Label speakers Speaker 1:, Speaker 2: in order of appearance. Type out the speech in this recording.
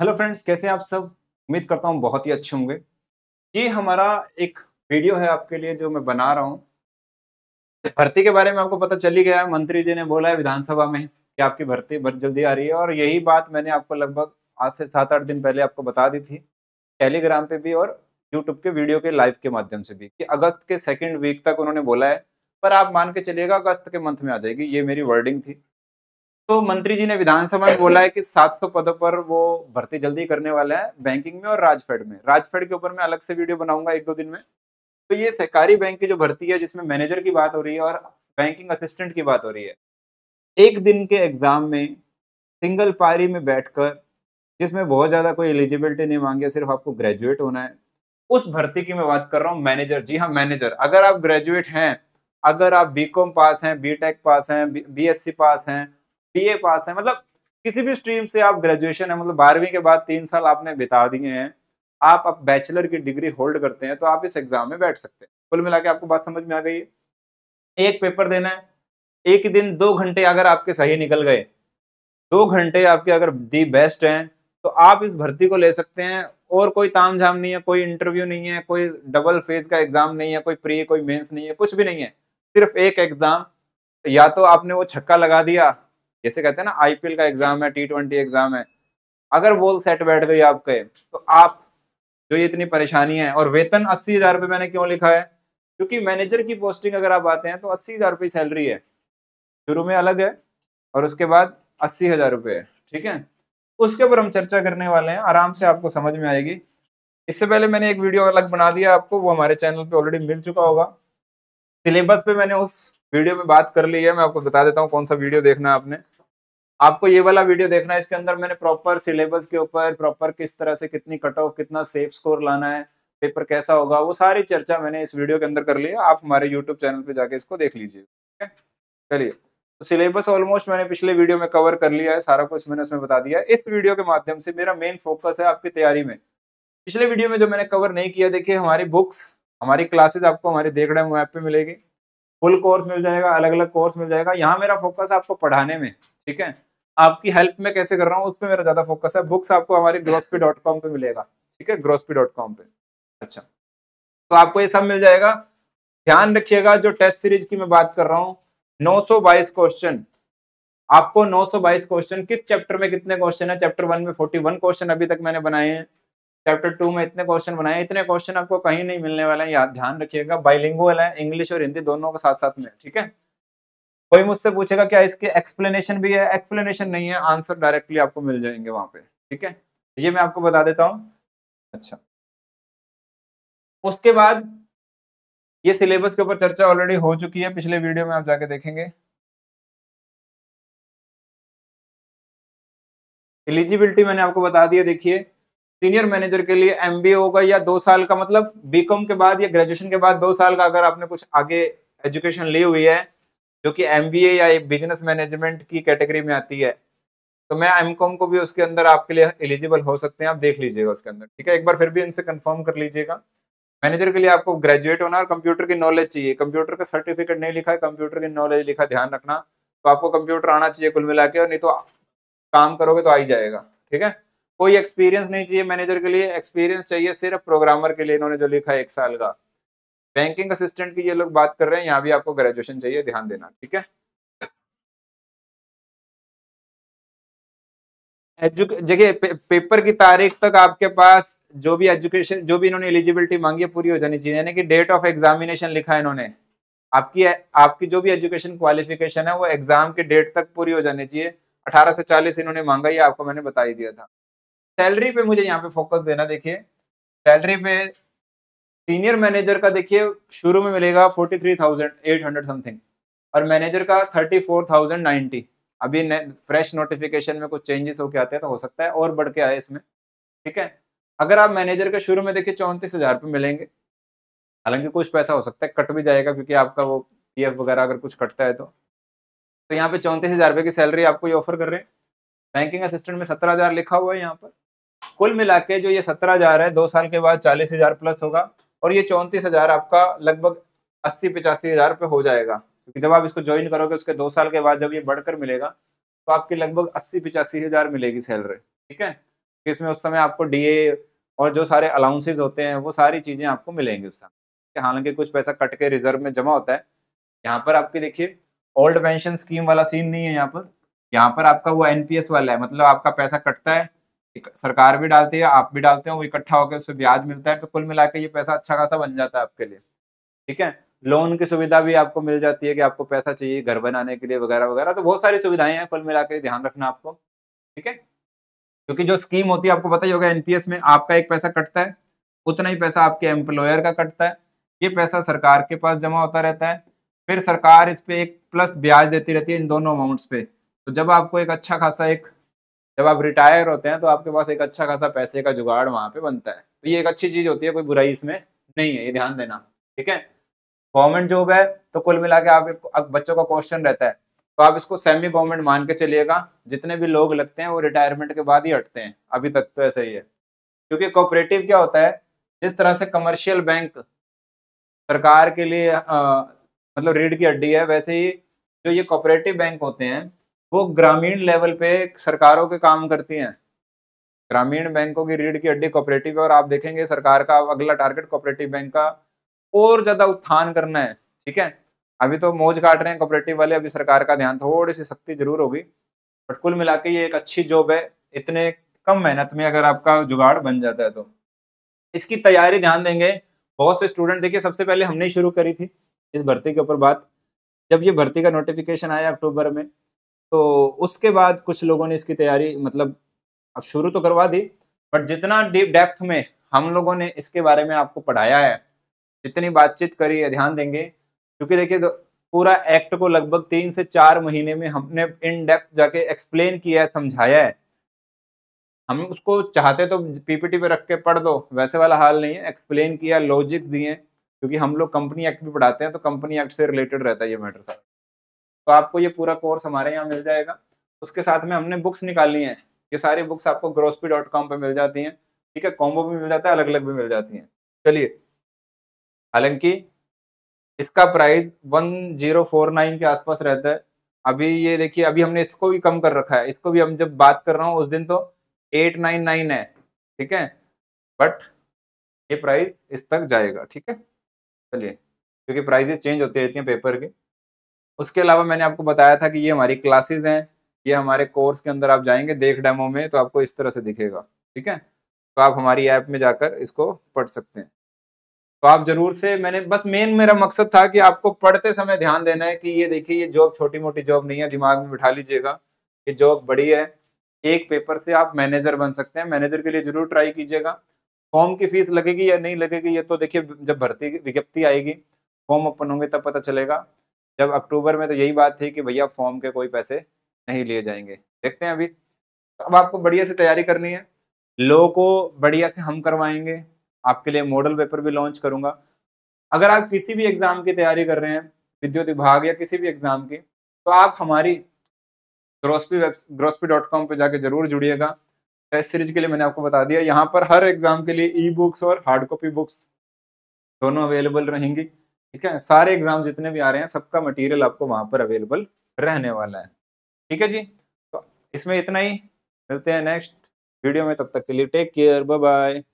Speaker 1: hello friends कैसे हैं आप सब उम्मीद करता हूँ बहुत ही अच्छे होंगे ये हमारा एक वीडियो है आपके लिए जो मैं बना रहा हूँ भर्ती के बारे में आपको पता चल ही गया है मंत्री जी ने बोला है विधानसभा में कि आपकी भर्ती बहुत जल्दी आ रही है और यही बात मैंने आपको लगभग आज से सात आठ दिन पहले आपको बता दी थी टेलीग्राम पे भी और यूट्यूब के वीडियो के लाइव के माध्यम से भी कि अगस्त के सेकेंड वीक तक उन्होंने बोला है पर आप मान के चलिएगा अगस्त के मंथ में आ जाएगी ये मेरी वर्डिंग थी तो मंत्री जी ने विधानसभा में बोला है कि 700 पदों पर वो भर्ती जल्दी करने वाला है बैंकिंग में और राजफेड में राजफेड के ऊपर मैं अलग से वीडियो बनाऊंगा एक दो दिन में तो ये सहकारी बैंक की जो भर्ती है जिसमें मैनेजर की बात हो रही है और बैंकिंग असिस्टेंट की बात हो रही है एक दिन के एग्जाम में सिंगल पारी में बैठकर जिसमें बहुत ज़्यादा कोई एलिजिबिलिटी नहीं मांगी सिर्फ आपको ग्रेजुएट होना है उस भर्ती की मैं बात कर रहा हूँ मैनेजर जी हाँ मैनेजर अगर आप ग्रेजुएट हैं अगर आप बीकॉम पास हैं बीटेक पास हैं बीएससी पास हैं बीए पास है मतलब किसी भी स्ट्रीम से आप ग्रेजुएशन है मतलब बारहवीं के बाद तीन साल आपने बिता दिए हैं आप अब बैचलर की डिग्री होल्ड करते हैं तो आप इस एग्जाम में बैठ सकते हैं कुल मिला के आपको बात समझ में आ गई है एक पेपर देना है एक दिन दो घंटे अगर आपके सही निकल गए दो घंटे आपके अगर दी बेस्ट हैं तो आप इस भर्ती को ले सकते हैं और कोई ताम झाम नहीं है कोई इंटरव्यू नहीं है कोई डबल फेज का एग्जाम नहीं है कोई प्री कोई मेंस नहीं है कुछ भी नहीं है सिर्फ एक एग्जाम या तो आपने वो छक्का लगा दिया जैसे कहते हैं ना आईपीएल का एग्जाम है टी ट्वेंटी एग्जाम है अगर वो सेट बैठ गई आपके तो आप जो ये इतनी परेशानी है और वेतन अस्सी हजार रुपये मैंने क्यों लिखा है क्योंकि मैनेजर की पोस्टिंग अगर आप आते हैं तो अस्सी हजार रुपये सैलरी है शुरू में अलग है और उसके बाद अस्सी हजार रुपये है ठीक है उसके ऊपर हम चर्चा करने वाले हैं आराम से आपको समझ में आएगी इससे पहले मैंने एक वीडियो अलग बना दिया आपको वो हमारे चैनल पर ऑलरेडी मिल चुका होगा सिलेबस पे मैंने उस वीडियो में बात कर ली है मैं आपको बता देता हूँ कौन सा वीडियो देखना है आपने आपको ये वाला वीडियो देखना है इसके अंदर मैंने प्रॉपर सिलेबस के ऊपर प्रॉपर किस तरह से कितनी कट ऑफ कितना सेफ स्कोर लाना है पेपर कैसा होगा वो सारी चर्चा मैंने इस वीडियो के अंदर कर ली आप हमारे यूट्यूब चैनल पर जाके इसको देख लीजिए चलिए तो सिलेबस ऑलमोस्ट मैंने पिछले वीडियो में कवर कर लिया है सारा कुछ मैंने उसमें बता दिया इस वीडियो के माध्यम से मेरा मेन फोकस है आपकी तैयारी में पिछले वीडियो में जो मैंने कवर नहीं किया देखिए हमारी बुक्स हमारी क्लासेस आपको हमारे देख रहे हैं ऐप पे मिलेगी फुल कोर्स मिल जाएगा अलग अलग कोर्स मिल जाएगा यहाँ मेरा फोकस आपको पढ़ाने में ठीक है आपकी हेल्प में कैसे कर रहा हूँ उस पर मेरा ज्यादा फोकस है बुक्स आपको हमारी ग्रोसपी डॉट कॉम पर मिलेगा ठीक है ग्रोसपी डॉट कॉम पे अच्छा तो आपको ये सब मिल जाएगा ध्यान रखिएगा जो टेस्ट सीरीज की मैं बात कर रहा हूँ बाईस क्वेश्चन आपको 922 क्वेश्चन किस चैप्टर में कितने क्वेश्चन है चैप्टर वन में 41 क्वेश्चन अभी तक मैंने बनाए हैं चैप्टर टू में इतने क्वेश्चन बनाए इतने क्वेश्चन आपको कहीं नहीं मिलने वाले हैं याद ध्यान रखिएगा बाइलिंगुअल है इंग्लिश और हिंदी दोनों के साथ साथ में ठीक है कोई मुझसे पूछेगा क्या इसके एक्सप्लेनेशन भी है एक्सप्लेनेशन नहीं है आंसर डायरेक्टली आपको मिल जाएंगे वहां पे ठीक है ये मैं आपको बता देता हूँ अच्छा उसके बाद ये सिलेबस के ऊपर चर्चा ऑलरेडी हो चुकी है पिछले वीडियो में आप जाके देखेंगे एलिजिबिलिटी मैंने आपको बता दिया देखिए सीनियर मैनेजर के लिए एम बी होगा या दो साल का मतलब बीकॉम के बाद या ग्रेजुएशन के बाद दो साल का अगर आपने कुछ आगे एजुकेशन ली हुई है जो कि एम या बिजनेस मैनेजमेंट की कैटेगरी में आती है तो मैं एम को भी उसके अंदर आपके लिए एलिजिबल हो सकते हैं आप देख लीजिएगा उसके अंदर ठीक है एक बार फिर भी इनसे कंफर्म कर लीजिएगा मैनेजर के लिए आपको ग्रेजुएट होना और कंप्यूटर की नॉलेज चाहिए कंप्यूटर का सर्टिफिकेट नहीं लिखा है कंप्यूटर की नॉलेज लिखा ध्यान रखना तो आपको कंप्यूटर आना चाहिए कुल मिला के और नहीं तो काम करोगे तो आ ही जाएगा ठीक है कोई एक्सपीरियंस नहीं चाहिए मैनेजर के लिए एक्सपीरियंस चाहिए सिर्फ प्रोग्रामर के लिए इन्होंने जो लिखा है एक साल का बैंकिंग असिस्टेंट की ये लोग बात कर रहे हैं यहाँ भी आपको ग्रेजुएशन चाहिए ध्यान देना ठीक है देखिए पे, पेपर की तारीख तक आपके पास जो भी एजुकेशन जो भी इन्होंने एलिजिबिलिटी मांगी है पूरी हो जानी चाहिए यानी कि डेट ऑफ एग्जामिनेशन लिखा है इन्होंने आपकी आपकी जो भी एजुकेशन क्वालिफिकेशन है वो एग्जाम के डेट तक पूरी हो जानी चाहिए 18 से 40 इन्होंने मांगा ये आपको मैंने बता ही दिया था सैलरी पे मुझे यहाँ पे फोकस देना देखिए सैलरी पे सीनियर मैनेजर का देखिए शुरू में मिलेगा forty three thousand eight hundred something और मैनेजर का थर्टी फोर थाउजेंड नाइन्टी अभी फ्रेश नोटिफिकेशन में कुछ चेंजेस होके आते हैं तो हो सकता है और बढ़ के आए इसमें ठीक है अगर आप मैनेजर के शुरू में देखिए चौंतीस हजार रुपये मिलेंगे हालांकि कुछ पैसा हो सकता है कट भी जाएगा क्योंकि आपका वो पी एफ वगैरह अगर कुछ कटता है तो तो यहाँ पे चौंतीस हजार रुपये की सैलरी आपको ये ऑफर कर रहे हैं बैंकिंग असिस्टेंट में सत्रह हजार लिखा हुआ है यहाँ पर कुल मिला के जो ये सत्रह हजार है दो साल के बाद चालीस हजार प्लस होगा और ये चौंतीस हज़ार आपका लगभग अस्सी पचासी हज़ार रुपये हो जाएगा क्योंकि जब आप इसको ज्वाइन करोगे उसके दो साल के बाद जब ये बढ़कर मिलेगा तो आपकी लगभग अस्सी पचासी हज़ार मिलेगी सैलरी ठीक है इसमें उस समय आपको डी और जो सारे अलाउंसेज होते हैं वो सारी चीज़ें आपको मिलेंगी उस समय हालांकि कुछ पैसा कट के रिजर्व में जमा होता है यहाँ पर आपकी देखिए ओल्ड पेंशन स्कीम वाला सीन नहीं है यहाँ पर यहाँ पर आपका वो एनपीएस वाला है मतलब आपका पैसा कटता है सरकार भी डालती है आप भी डालते हो वो इकट्ठा होकर उस पर ब्याज मिलता है तो कुल मिला ये पैसा अच्छा खासा बन जाता है आपके लिए ठीक है लोन की सुविधा भी आपको मिल जाती है कि आपको पैसा चाहिए घर बनाने के लिए वगैरह वगैरह तो बहुत सारी सुविधाएं हैं कुल मिला ध्यान रखना आपको ठीक है क्योंकि जो स्कीम होती है आपको पता ही होगा एनपीएस में आपका एक पैसा कटता है उतना ही पैसा आपके एम्प्लॉयर का कटता है ये पैसा सरकार के पास जमा होता रहता है फिर सरकार इस पर एक प्लस ब्याज देती रहती है इन दोनों अमाउंट्स पे तो जब आपको एक अच्छा खासा एक जब आप रिटायर होते हैं तो आपके पास एक अच्छा खासा पैसे का जुगाड़ वहां पे बनता है तो ये एक अच्छी चीज़ होती है कोई बुराई इसमें नहीं है ये ध्यान देना ठीक है गवर्नमेंट जॉब है तो कुल मिला के आप बच्चों का क्वेश्चन रहता है तो आप इसको सेमी गवर्नमेंट मान के चलिएगा जितने भी लोग लगते हैं वो रिटायरमेंट के बाद ही हटते हैं अभी तक तो ऐसा ही है क्योंकि कोऑपरेटिव क्या होता है जिस तरह से कमर्शियल बैंक सरकार के लिए आ, मतलब रीढ़ की हड्डी है वैसे ही जो ये कोऑपरेटिव बैंक होते हैं वो ग्रामीण लेवल पे सरकारों के काम करती हैं ग्रामीण बैंकों की रीढ़ की हड्डी कोऑपरेटिव है और आप देखेंगे सरकार का अगला टारगेट कोऑपरेटिव बैंक का और ज्यादा उत्थान करना है ठीक है अभी तो मोज काट रहे हैं कोऑपरेटिव वाले अभी सरकार का ध्यान थोड़ी सी सख्ती जरूर होगी बट कुल मिला के ये एक अच्छी जॉब है इतने कम मेहनत में अगर आपका जुगाड़ बन जाता है तो इसकी तैयारी ध्यान देंगे बहुत से स्टूडेंट देखिए सबसे पहले हमने शुरू करी थी इस भर्ती के ऊपर बात जब ये भर्ती का नोटिफिकेशन आया अक्टूबर में तो उसके बाद कुछ लोगों ने इसकी तैयारी मतलब अब शुरू तो करवा दी बट जितना डीप डेप्थ में हम लोगों ने इसके बारे में आपको पढ़ाया है जितनी बातचीत करी है ध्यान देंगे क्योंकि देखिए पूरा एक्ट को लगभग तीन से चार महीने में हमने इन डेप्थ जाके एक्सप्लेन किया है समझाया है हम उसको चाहते तो पीपीटी पे रख के पढ़ दो वैसे वाला हाल नहीं है एक्सप्लेन किया लॉजिक्स दिए क्योंकि हम लोग कंपनी एक्ट भी पढ़ाते हैं तो कंपनी एक्ट से रिलेटेड रहता है ये मैटर सर तो आपको ये पूरा कोर्स हमारे यहाँ मिल जाएगा उसके साथ में हमने बुक्स निकाली हैं ये सारी बुक्स आपको ग्रोसपी डॉट कॉम पर मिल जाती हैं ठीक है कॉम्बो भी मिल जाता है अलग अलग भी मिल जाती हैं चलिए हालांकि इसका price one zero four nine के आसपास रहता है अभी ये देखिए अभी हमने इसको भी कम कर रखा है इसको भी हम जब बात कर रहा हूँ उस दिन तो एट नाइन नाइन है ठीक है बट ये प्राइस इस तक जाएगा ठीक है चलिए क्योंकि प्राइजेस चेंज होती रहती हैं पेपर के उसके अलावा मैंने आपको बताया था कि ये हमारी क्लासेज हैं ये हमारे कोर्स के अंदर आप जाएंगे देख डेमो में तो आपको इस तरह से दिखेगा ठीक है तो आप हमारी ऐप में जाकर इसको पढ़ सकते हैं तो आप जरूर से मैंने बस मेन मेरा मकसद था कि आपको पढ़ते समय ध्यान देना है कि ये देखिए ये जॉब छोटी मोटी जॉब नहीं है दिमाग में बिठा लीजिएगा कि जॉब बड़ी है एक पेपर से आप मैनेजर बन सकते हैं मैनेजर के लिए जरूर ट्राई कीजिएगा फॉर्म की फीस लगेगी या नहीं लगेगी ये तो देखिए जब भर्ती विज्ञप्ति आएगी फॉर्म ओपन होंगे तब पता चलेगा जब अक्टूबर में तो यही बात थी कि भैया फॉर्म के कोई पैसे नहीं लिए जाएंगे देखते हैं अभी अब आपको बढ़िया से तैयारी करनी है लो को बढ़िया से हम करवाएंगे आपके लिए मॉडल पेपर भी लॉन्च करूंगा अगर आप किसी भी एग्ज़ाम की तैयारी कर रहे हैं विद्युत विभाग या किसी भी एग्ज़ाम की तो आप हमारी Grosspe web Grosspe dot com पर जाके जरूर जुड़िएगा टेस्ट सीरीज के लिए मैंने आपको बता दिया यहाँ पर हर एग्ज़ाम के लिए ई बुक्स और हार्ड कॉपी बुक्स दोनों अवेलेबल रहेंगी ठीक है सारे एग्जाम जितने भी आ रहे हैं सबका मटेरियल आपको वहां पर अवेलेबल रहने वाला है ठीक है जी तो इसमें इतना ही मिलते हैं नेक्स्ट वीडियो में तब तक के लिए टेक केयर बाय बाय